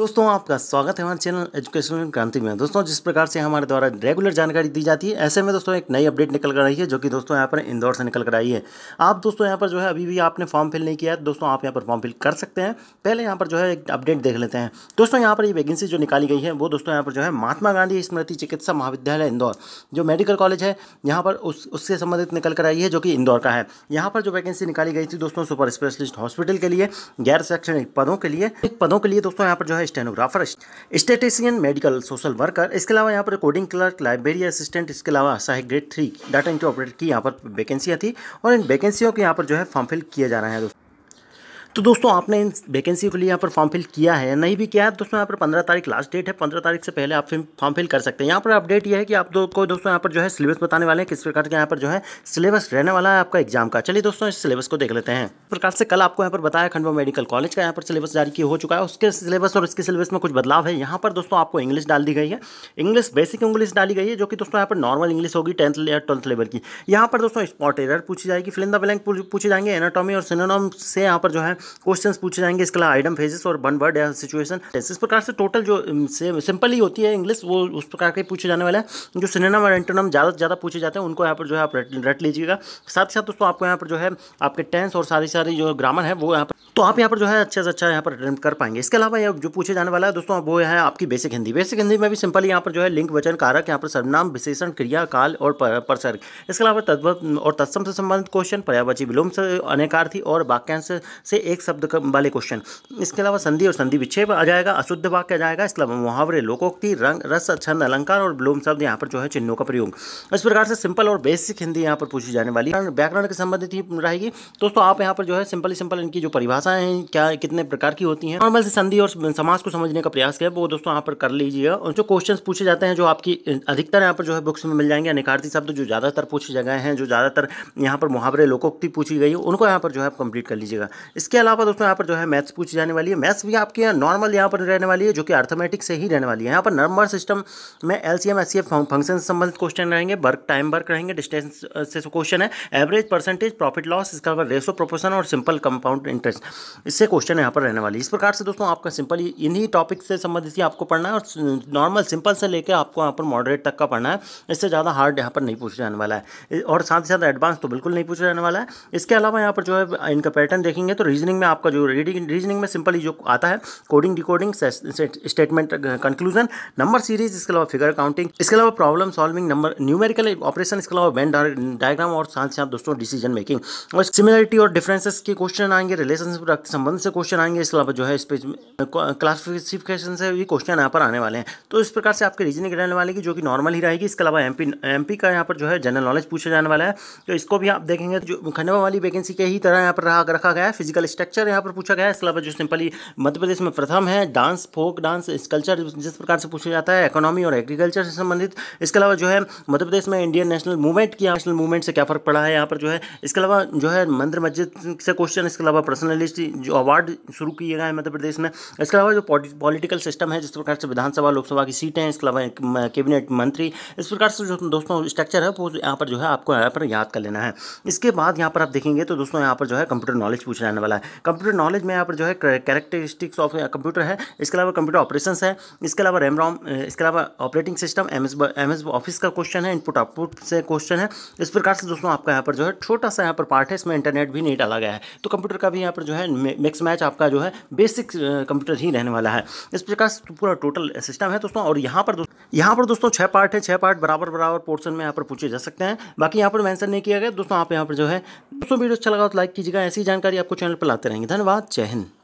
दोस्तों आपका स्वागत है हमारे चैनल एजुकेशनल क्रांति में दोस्तों जिस प्रकार से हमारे द्वारा रेगुलर जानकारी दी जाती है ऐसे में दोस्तों एक नई अपडेट निकल कर आई है जो कि दोस्तों यहाँ पर इंदौर से निकल कर आई है आप दोस्तों यहाँ पर जो है अभी भी आपने फॉर्म फिल नहीं किया है दोस्तों आप यहाँ पर फॉर्म फिल कर सकते हैं पहले यहाँ पर जो है एक अपडेट देख लेते हैं दोस्तों यहाँ पर ये वैकेंसी जो निकाली गई है वो दोस्तों यहाँ पर जो है महात्मा गांधी स्मृति चिकित्सा महाविद्यालय इंदौर जो मेडिकल कॉलेज है यहाँ पर उस उससे संबंधित निकल कर आई है जो कि इंदौर का है यहाँ पर जो वैकेंसी निकाली गई थी दोस्तों सुपर स्पेशलिस्ट हॉस्पिटल के लिए गैर शैक्षणिक पदों के लिए पदों के लिए दोस्तों यहाँ पर जो है stenographer statistician medical social worker इसके अलावा यहाँ पर कोडिंग क्लर्क लाइब्रेरी असिस्टेंट इसके अलावा सहायक grade three data entry operator की यहाँ पर वैकेंसियाँ थी और इन वैकेंसियों के यहाँ पर जो है फॉर्म फिल किया जा रहा है दोस्तों तो दोस्तों आपने इन वैकेंसी के लिए यहाँ पर फॉर्म फिल किया है नहीं भी किया है दोस्तों यहाँ पर पंद्रह तारीख लास्ट डेट है पंद्रह तारीख से पहले आप फॉर्म फिल कर सकते हैं यहाँ पर अपडेट यह है कि आप दो को दोस्तों यहाँ पर जो है सिलेबस बताने वाले हैं किस प्रकार के यहाँ पर जो है सिलेबस रहने वाला है आपका एग्जाम का चलिए दोस्तों इस सिलेबस को देख लेते हैं प्रकार से कल आपको यहाँ पर बताया खंडवा मेडिकल कॉलेज का यहाँ पर सिलेबस जारी किया हो चुका है उसके सिलेबस और इसके सिलेबस में कुछ बदलाव है यहाँ पर दोस्तों आपको इंग्लिश डाल दी गई है इंग्लिश बेसिक इंग्लिश डाली गई है जो कि दोस्तों यहाँ पर नॉर्मल इंग्लिश होगी टेंथ या ट्वेल्थ लेवल की यहाँ पर दोस्तों स्पॉट एरर पूछी जाएगी फिलिंदा ब्लैंक पूछे जाएंगे एनाटॉमी और सिनोनॉम से यहाँ पर जो है क्वेश्चन पूछे जाएंगे इसके अलावा आइडम फेजेस और वन वर्ड या सिचुएशन इस प्रकार से टोटल जो um, सिंपल ही होती है इंग्लिश वो उस प्रकार के पूछे जाने वाले है जो सिनेमा और एंटोनम ज़्यादा से ज़्यादा पूछे जाते हैं उनको यहाँ पर जो है आप रट लीजिएगा साथ ही साथ दोस्तों आपको यहाँ पर जो है आपके टेंस और सारी सारी जो ग्रामर है वो यहाँ पर तो आप यहाँ पर जो है अच्छे से अच्छा यहाँ पर अटेम्प्ट कर पाएंगे इसके अलावा जो पूछे जाने वाला है दोस्तों वो है आपकी बेसिक हिंदी बेसिक हिंदी में भी सिंपल यहाँ पर जो है लिंक वचन कारक यहाँ पर सर्वनाम विशेषण क्रिया काल और प्रसर्ग इसके अलावा तद्व और तत्सम से संबंधित क्वेश्चन पर्यावाची विलोम से अनेकार्थी और वाक्यांश से एक शब्द वाले क्वेश्चन इसके अलावा संधि और संधि विच्छेद आ जाएगा अशुद्ध वाक्य आ जाएगा इसके अलावा मुहावरे लोकोक्ति रंग रस छंद अलंकार और विलोम शब्द यहाँ पर जो है चिन्हों का प्रयोग इस प्रकार से सिंपल और बेसिक हिंदी यहाँ पर पूछी जाने वाली व्याकरण के संबंधित ही रहेगी दोस्तों आप यहाँ पर जो है सिंपल सिंपल इनकी जो परिभाषा परिभाषाएं क्या कितने प्रकार की होती हैं नॉर्मल से संधि और समाज को समझने का प्रयास किया वो दोस्तों यहाँ पर कर लीजिएगा और जो क्वेश्चन पूछे जाते हैं जो आपकी अधिकतर यहाँ पर जो है बुक्स में मिल जाएंगे अनिकार्थी शब्द जो ज़्यादातर पूछी गए हैं जो ज़्यादातर यहाँ पर मुहावरे लोकोक्ति पूछी गई है उनको यहाँ पर जो है आप कंप्लीट कर लीजिएगा इसके अलावा दोस्तों यहाँ पर जो है मैथ्स पूछी जाने वाली है मैथ्स भी आपके यहाँ नॉर्मल यहाँ पर रहने वाली है जो कि अर्थमेटिक से ही रहने वाली है यहाँ पर नंबर सिस्टम में L C M H C F function से संबंधित क्वेश्चन रहेंगे वर्क टाइम वर्क रहेंगे डिस्टेंस से क्वेश्चन है एवरेज परसेंटेज प्रॉफिट लॉस इसका रेसो प्रोपोर्शन और सिंपल कंपाउंड इंटरेस्ट इससे क्वेश्चन यहाँ पर रहने वाली इस प्रकार से दोस्तों आपका सिंपल इन्हीं टॉपिक से संबंधित ही आपको पढ़ना है और नॉर्मल सिंपल से लेकर आपको यहाँ पर मॉडरेट तक का पढ़ना है इससे ज़्यादा हार्ड यहाँ पर नहीं पूछा जाने वाला है और साथ ही साथ एडवांस तो बिल्कुल नहीं पूछा जाने वाला है इसके अलावा यहाँ पर जो है इनका पैटर्न देखेंगे तो रीजनिंग में आपका जो रीडिंग रीजनिंग में सिंपली जो आता है coding decoding statement conclusion number series इसके अलावा फिगर काउंटिंग इसके अलावा problem solving number numerical operation इसके अलावा वेन डायग्राम और साथ ही साथ दोस्तों डिसीजन मेकिंग और सिमिलरिटी और डिफरेंसेस के क्वेश्चन आएंगे रिलेशन रक्त संबंध से क्वेश्चन आएंगे इसके अलावा जो है इस पेज क्लासिफिकेशन से ये क्वेश्चन यहाँ पर आने वाले हैं तो इस प्रकार से आपके रीजनिंग रहने वाले की जो कि नॉर्मल ही रहेगी इसके अलावा एमपी एमपी का यहाँ पर जो है जनरल नॉलेज पूछा जाने वाला है तो इसको भी आप देखेंगे तो जो खंडवा वाली वैकेंसी के ही तरह यहाँ पर रखा गया है फिजिकल स्ट्रक्चर यहाँ पर पूछा गया है इसके अलावा जो सिंपली मध्य प्रदेश में प्रथम है डांस फोक डांस कल्चर जिस प्रकार से पूछा जाता है इकोनॉमी और एग्रीकल्चर से संबंधित इसके अलावा जो है मध्य प्रदेश में इंडियन नेशनल मूवमेंट की नेशनल मूवमेंट से क्या फर्क पड़ा है यहाँ पर जो है इसके अलावा जो है मंदिर मस्जिद से क्वेश्चन इसके अलावा पर्सनली यूनिवर्सिटी जो अवार्ड शुरू किए गए हैं मध्य प्रदेश में इसके अलावा जो पॉलिटिकल सिस्टम है जिस प्रकार से विधानसभा लोकसभा की सीटें इसके अलावा कैबिनेट मंत्री इस प्रकार से जो दोस्तों स्ट्रक्चर है वो यहाँ पर जो है आपको यहाँ पर याद कर लेना है इसके बाद यहाँ पर आप देखेंगे तो दोस्तों यहाँ पर जो है कंप्यूटर नॉलेज पूछा जाने वाला है कंप्यूटर नॉलेज में यहाँ पर जो है कैरेक्टरिस्टिक्स ऑफ कंप्यूटर है इसके अलावा कंप्यूटर ऑपरेशन है इसके अलावा रैम रॉम इसके अलावा operating system M S M S Office का क्वेश्चन है इनपुट आउटपुट से क्वेश्चन है इस प्रकार से दोस्तों आपका यहाँ पर जो है छोटा सा यहाँ पर पार्ट है इसमें इंटरनेट भी नहीं डाला गया है तो कंप्यूटर का भी यहाँ पर जो है है मिक्स मैच आपका जो है बेसिक कंप्यूटर ही रहने वाला है इस प्रकार तो पूरा टोटल सिस्टम है दोस्तों और यहाँ पर यहाँ पर दोस्तों छः पार्ट है छः पार्ट बराबर बराबर पोर्सन में यहाँ पर पूछे जा सकते हैं बाकी यहाँ पर मैंसन नहीं किया गया दोस्तों आप यहाँ पर जो है दोस्तों वीडियो अच्छा लगा तो लाइक कीजिएगा ऐसी जानकारी आपको चैनल पर लाते रहेंगे धन्यवाद जय हिंद